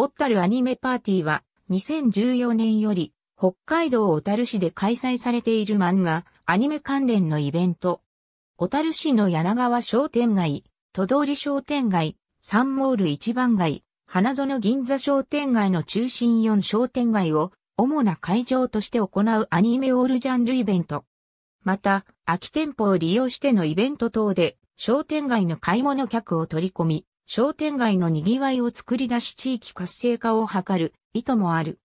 小樽アニメパーティーは2014年より北海道小樽市で開催されている漫画、アニメ関連のイベント。小樽市の柳川商店街、都通り商店街、サンモール一番街、花園銀座商店街の中心4商店街を主な会場として行うアニメオールジャンルイベント。また、空き店舗を利用してのイベント等で商店街の買い物客を取り込み、商店街の賑わいを作り出し地域活性化を図る意図もある。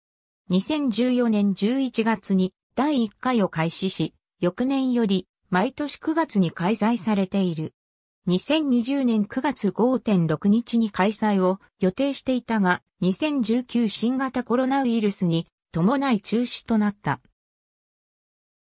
2014年11月に第1回を開始し、翌年より毎年9月に開催されている。2020年9月5.6日に開催を予定していたが、2019新型コロナウイルスに伴い中止となった。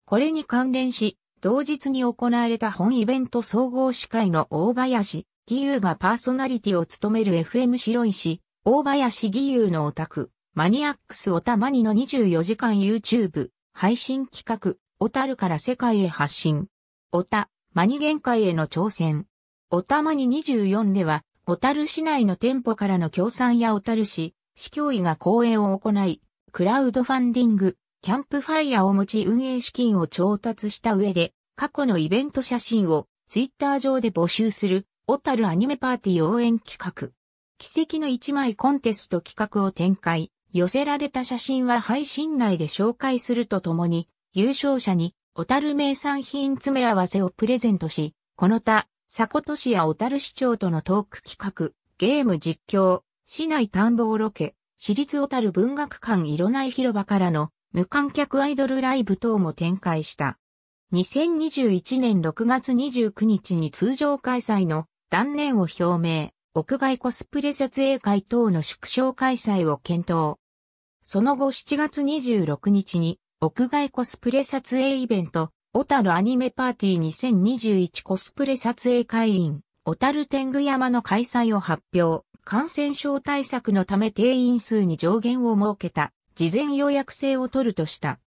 これに関連し、同日に行われた本イベント総合司会の大林義勇がパーソナリティを務める FM 白石、大林義勇のオタク、マニアックスオタマニの24時間 YouTube、配信企画、オタルから世界へ発信。オタ、マニ限界への挑戦。オタマニ24では、小樽市内の店舗からの協賛や小樽市、市教委が講演を行い、クラウドファンディング、キャンプファイヤーを持ち運営資金を調達した上で、過去のイベント写真をツイッター上で募集する、小樽アニメパーティー応援企画。奇跡の一枚コンテスト企画を展開、寄せられた写真は配信内で紹介するとともに、優勝者に小樽名産品詰め合わせをプレゼントし、この他、佐古都市や小樽市長とのトーク企画、ゲーム実況、市内探訪ロケ、私立小樽文学館いろない広場からの無観客アイドルライブ等も展開した。2021年6月29日に通常開催の断念を表明、屋外コスプレ撮影会等の縮小開催を検討。その後7月26日に屋外コスプレ撮影イベント、小樽アニメパーティー2021コスプレ撮影会員、小樽天狗山の開催を発表、感染症対策のため定員数に上限を設けた。事前予約制を取るとした。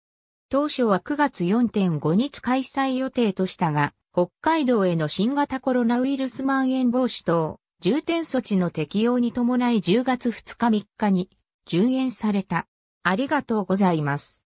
当初は9月4.5日開催予定としたが、北海道への新型コロナウイルス蔓延防止等、重点措置の適用に伴い10月2日3日に、順延された。ありがとうございます。